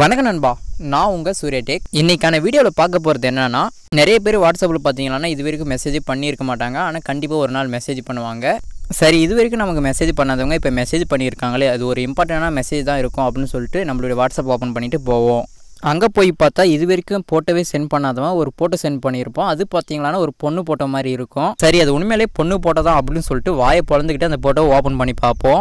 வணக்கம் நண்பா நான் உங்கள் சூர்யா டேக் இன்றைக்கான வீடியோவில் பார்க்க போகிறது என்னென்னா நிறைய பேர் வாட்ஸ்அப்பில் பார்த்தீங்களா இது வரைக்கும் மெசேஜ் பண்ணியிருக்க மாட்டாங்க ஆனால் கண்டிப்பாக ஒரு நாள் மெசேஜ் பண்ணுவாங்க சரி இது வரைக்கும் நமக்கு மெசேஜ் பண்ணாதவங்க இப்போ மெசேஜ் பண்ணியிருக்காங்களே அது ஒரு இம்பார்ட்டண்ட்டான மெசேஜ் தான் இருக்கும் அப்படின்னு சொல்லிட்டு நம்மளுடைய வாட்ஸ்அப் ஓப்பன் பண்ணிவிட்டு போவோம் அங்கே போய் பார்த்தா இது வரைக்கும் போட்டோவே சென்ட் பண்ணாதவன் ஒரு போட்டோ சென்ட் பண்ணியிருப்போம் அது பார்த்தீங்களா ஒரு பொண்ணு போட்டோ மாதிரி இருக்கும் சரி அது உண்மையிலேயே பொண்ணு போட்டோ தான் அப்படின்னு சொல்லிட்டு வாயை பிறந்துக்கிட்டு அந்த போட்டோவை ஓப்பன் பண்ணி பார்ப்போம்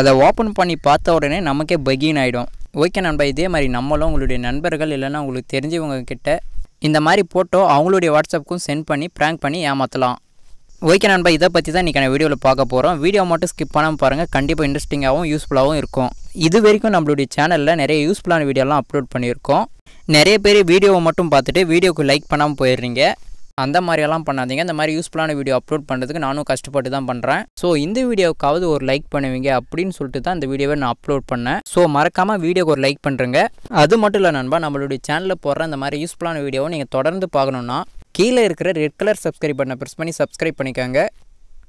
அதை ஓப்பன் பண்ணி பார்த்த உடனே நமக்கே பகின் ஆகிடும் ஓகே நண்பா இதே மாதிரி நம்மளும் உங்களுடைய நண்பர்கள் இல்லைன்னா உங்களுக்கு தெரிஞ்சவங்க கிட்ட இந்த மாதிரி ஃபோட்டோ அவங்களுடைய வாட்ஸ்அப்புக்கும் சென்ட் பண்ணி ப்ராங்க் பண்ணி ஏமாற்றலாம் ஓகே நண்பா இதை பற்றி தான் இன்றைக்கி வீடியோவில் பார்க்க போகிறோம் வீடியோ மட்டும் ஸ்கிப் பண்ணாமல் பாருங்கள் கண்டிப்பாக இன்ட்ரெஸ்டிங்காகவும் யூஸ்ஃபுல்லாகவும் இருக்கும் இது வரைக்கும் நம்மளுடைய சேனலில் நிறைய யூஸ்ஃபுல்லான வீடியோலாம் அப்லோட் பண்ணியிருக்கோம் நிறைய பேர் வீடியோவை மட்டும் பார்த்துட்டு வீடியோக்கு லைக் பண்ணாமல் போயிடுறீங்க அந்த மாதிரியெல்லாம் பண்ணாதீங்க இந்த மாதிரி யூஸ்ஃபுல்லான வீடியோ அப்லோட் பண்ணுறதுக்கு நானும் கஷ்டப்பட்டு தான் பண்ணுறேன் ஸோ இந்த வீடியோக்காவது ஒரு லைக் பண்ணுவீங்க அப்படின்னு சொல்லிட்டு தான் இந்த வீடியோவை நான் அப்லோட் பண்ணேன் ஸோ மறக்காமல் வீடியோக்கு ஒரு லைக் பண்ணுறேங்க அது மட்டும் இல்லை நண்பா நம்மளுடைய சேனலில் போடுற அந்த மாதிரி யூஸ்ஃபுல்லான வீடியோவை நீங்கள் தொடர்ந்து பார்க்கணுன்னா கீழே இருக்கிற ரெட் கலர் சப்ஸ்கிரைப் பண்ண ப்ரெஸ் பண்ணி சப்ஸ்கிரைப் பண்ணிக்கோங்க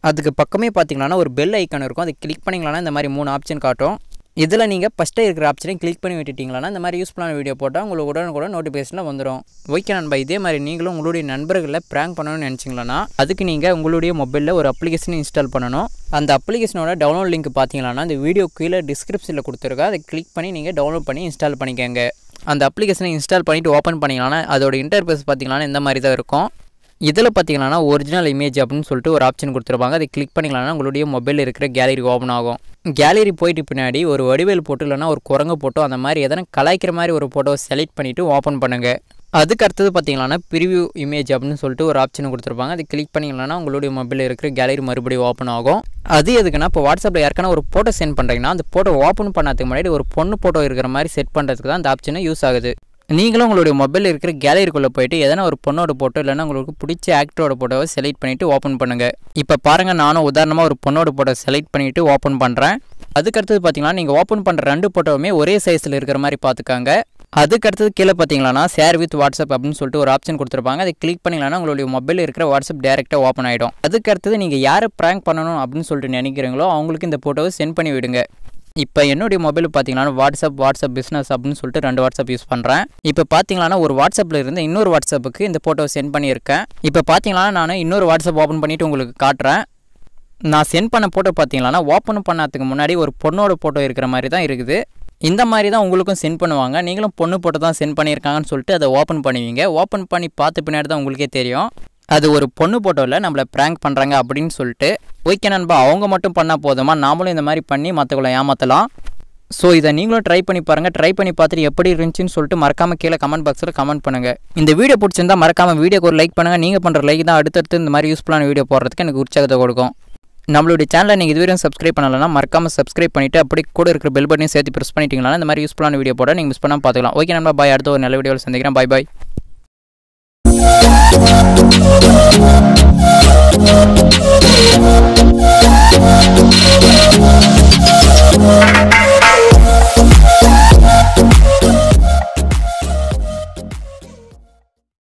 அதுக்கு பக்கமே பார்த்தீங்கன்னா ஒரு பெல் ஐக்கான் இருக்கும் அதை கிளிக் பண்ணிங்களா இந்த மாதிரி மூணு ஆப்ஷன் காட்டும் இதில் நீங்கள் ஃபஸ்ட்டே இருக்கிற ஆப்ஷனையும் கிளிக் பண்ணி விட்டுட்டிங்களா இந்த மாதிரி யூஸ்ஃபுல்லான வீடியோ போட்டால் உங்களுக்கு கூட நோட்டிஃபிகேஷனில் வந்துடும் ஓகே நண்பா இதே மாதிரி நீங்களும் உங்களுடைய நண்பர்களை ப்ராங்க் பண்ணணும்னு நினச்சிங்களா அதுக்கு நீங்கள் உங்களுடைய மொபைலில் ஒரு அப்ளிகேஷன் இன்ஸ்டால் பண்ணணும் அந்த அப்ளிகேஷனோட டவுன்லோட் லிங்க் பார்த்தீங்கன்னா அந்த வீடியோ கீழே டிஸ்கிரிப்ஷனில் கொடுத்துருக்கா அதை கிளிக் பண்ணி நீங்கள் டவுன்லோட் பண்ணி இன்ஸ்டால் பண்ணிக்கோங்க அந்த அப்ளிகேஷனை இன்ஸ்டால் பண்ணிவிட்டு ஓப்பன் பண்ணிங்களானா அதோட இன்டர்ஃபேஸ் பார்த்தீங்கன்னா இந்த மாதிரி தான் இருக்கும் இதில் பார்த்தீங்கன்னா ஒரிஜினல் இமேஜ் அப்படின்னு சொல்லிட்டு ஒரு ஆப்ஷன் கொடுத்துருப்பாங்க அதை கிளிக் பண்ணிக்கலாம்னா உங்களுடைய மொபைலில் இருக்கிற கேலரி ஓப்பன் ஆகும் கேலரி போயிட்டு பின்னாடி ஒரு வடிவேல் போட்டு இல்லைன்னா ஒரு குரங்கு போட்டோ அந்த மாதிரி எதனா கலாய்க்கிற மாதிரி ஒரு போட்டோவை செலக்ட் பண்ணிவிட்டு ஓப்பன் பண்ணுங்கள் அதுக்கு அடுத்தது பார்த்திங்களானா ப்ரிவியூ இமேஜ் அப்படின்னு சொல்லிட்டு ஒரு ஆப்ஷன் கொடுத்துருப்பாங்க அது கிளிக் பண்ணிங்களா உங்களுடைய மொபைலில் இருக்கிற கேலரி மறுபடியும் ஓப்பன் ஆகும் அது எதுக்குன்னா இப்போ வாட்ஸ்அப்பில் யாருக்கான ஒரு ஃபோட்டோ சென்ட் பண்ணுறீங்கன்னா அந்த ஃபோட்டோ ஓப்பன் பண்ணாதுக்கு முன்னாடி ஒரு பொண்ணு ஃபோட்டோ இருக்கிற மாதிரி செட் பண்ணுறதுக்கு தான் அந்த ஆப்ஷனை யூஸ் ஆகுது நீங்களும் உங்களுடைய மொபைலில் இருக்கிற கேலரிக்குள்ளே போயிட்டு எதனா ஒரு பொண்ணோட போட்டோ இல்லைனா உங்களுக்கு பிடிச்ச ஆக்டரோட போட்டோவை செலக்ட் பண்ணிவிட்டு ஓப்பன் பண்ணுங்கள் இப்போ பாருங்கள் நானும் உதாரணமாக ஒரு பொண்ணோட போட்டோ செலக்ட் பண்ணிவிட்டு ஓப்பன் பண்ணுறேன் அதுக்கடுத்தது பார்த்தீங்கன்னா நீங்கள் ஓப்பன் பண்ணுற ரெண்டு ஃபோட்டோவுமே ஒரே சைஸில் இருக்கிற மாதிரி பார்த்துக்காங்க அதுக்கடுத்தது கீழே பார்த்தீங்களானா ஷேர் வித் வாட்ஸ்அப் அப்படின்னு சொல்லிட்டு ஒரு ஆப்ஷன் கொடுத்துருப்பாங்க அதை கிளிக் பண்ணிங்கன்னா உங்களுடைய மொபைலில் இருக்கிற வாட்ஸ்அப் டேரெக்டாக ஓப்பன் ஆகிடும் அதுக்கடுத்தது நீங்கள் யாரை ப்ராங்க் பண்ணணும் அப்படின்னு சொல்லிட்டு நினைக்கிறீங்களோ அவங்களுக்கு இந்த ஃபோட்டோவை சென்ட் பண்ணி விடுங்க இப்போ என்னுடைய மொபைல் பார்த்தீங்கன்னா வாட்ஸ்அப் வாட்ஸ்அப் பிஸ்னஸ் அப்படின்னு சொல்லிட்டு ரெண்டு வாட்ஸ்அப் யூஸ் பண்ணுறேன் இப்போ பார்த்தீங்கன்னா ஒரு வாட்ஸ்அப்பில் இருந்து இன்னொரு வாட்ஸ்அப்புக்கு இந்த ஃபோட்டோ சென்ட் பண்ணியிருக்கேன் இப்போ பார்த்தீங்கன்னா நான் இன்னொரு வாட்ஸ்அப் ஓப்பன் பண்ணிவிட்டு உங்களுக்கு காட்டுறேன் நான் சென்ட் பண்ண ஃபோட்டோ பார்த்தீங்கன்னா ஓப்பன் பண்ணதுக்கு முன்னாடி ஒரு பொண்ணோட ஃபோட்டோ இருக்கிற மாதிரி தான் இருக்குது இந்த மாதிரி தான் உங்களுக்கும் சென்ட் பண்ணுவாங்க நீங்களும் பொண்ணு ஃபோட்டோ தான் சென்ட் பண்ணியிருக்காங்கன்னு சொல்லிட்டு அதை ஓப்பன் பண்ணுவீங்க ஓப்பன் பண்ணி பார்த்த பின்னாடி தான் உங்களுக்கே தெரியும் அது ஒரு பொண்ணு போட்டோவில் நம்மளை ப்ராங்க் பண்ணுறாங்க அப்படின்னு சொல்லிட்டு ஓகே நண்பா அவங்க மட்டும் பண்ணால் போதுமா நாமளும் இந்த மாதிரி பண்ணி மற்றவங்களை ஏமாற்றலாம் ஸோ இதை நீங்களும் ட்ரை பண்ணி பாருங்கள் ட்ரை பண்ணி பார்த்துட்டு எப்படி இருந்துச்சுன்னு சொல்லிட்டு மறக்காமல் கீழே கமெண்ட் பாக்ஸில் கமெண்ட் பண்ணுங்கள் இந்த வீடியோ பிடிச்சிருந்தா மறக்காமல் வீடியோக்கு ஒரு லைக் பண்ணுங்கள் நீங்கள் பண்ணுற லைக் தான் அடுத்தடுத்து இந்த மாதிரி யூஸ்ஃபுல்லான வீடியோ போடுறதுக்கு எனக்கு உற்சாகத்தை கொடுக்கும் நம்மளுடைய சேனலை நீங்கள் இதுவரையும் சப்ஸ்கிரைப் பண்ணலாம் மறக்காமல் சப்ஸ்கிரைப் பண்ணிவிட்டு அப்படி கூட இருக்கிற பெல் பட்டனையும் சேர்த்து ப்ரெஸ் பண்ணிட்டீங்களா இந்த மாதிரி யூஸ்ஃபுல்லான வீடியோ போட நீங்கள் மிஸ் பண்ணாமல் பார்த்துக்கலாம் ஓகே நம்ம பாய் அடுத்த ஒரு நல்ல வீடியோவில் சந்திக்கிறேன் பாய் பாய்